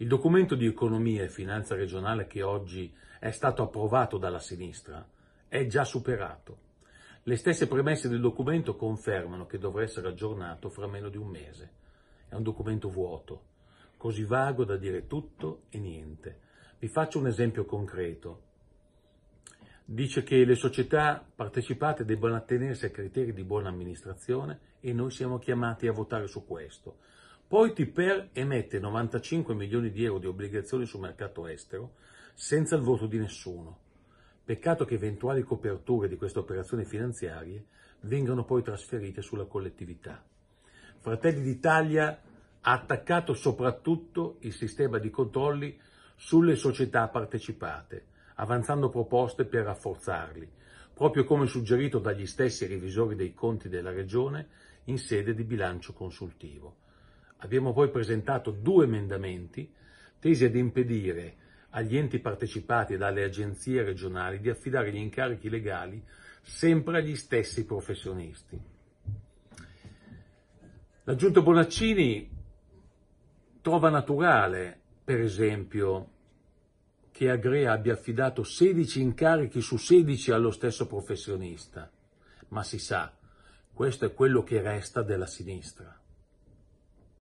Il documento di economia e finanza regionale che oggi è stato approvato dalla sinistra è già superato. Le stesse premesse del documento confermano che dovrà essere aggiornato fra meno di un mese. È un documento vuoto, così vago da dire tutto e niente. Vi faccio un esempio concreto. Dice che le società partecipate debbano attenersi ai criteri di buona amministrazione e noi siamo chiamati a votare su questo. Poi Tipper emette 95 milioni di euro di obbligazioni sul mercato estero senza il voto di nessuno. Peccato che eventuali coperture di queste operazioni finanziarie vengano poi trasferite sulla collettività. Fratelli d'Italia ha attaccato soprattutto il sistema di controlli sulle società partecipate, avanzando proposte per rafforzarli, proprio come suggerito dagli stessi revisori dei conti della Regione in sede di bilancio consultivo. Abbiamo poi presentato due emendamenti tesi ad impedire agli enti partecipati e alle agenzie regionali di affidare gli incarichi legali sempre agli stessi professionisti. La Giunta Bonaccini trova naturale, per esempio, che Agrea abbia affidato 16 incarichi su 16 allo stesso professionista, ma si sa, questo è quello che resta della sinistra.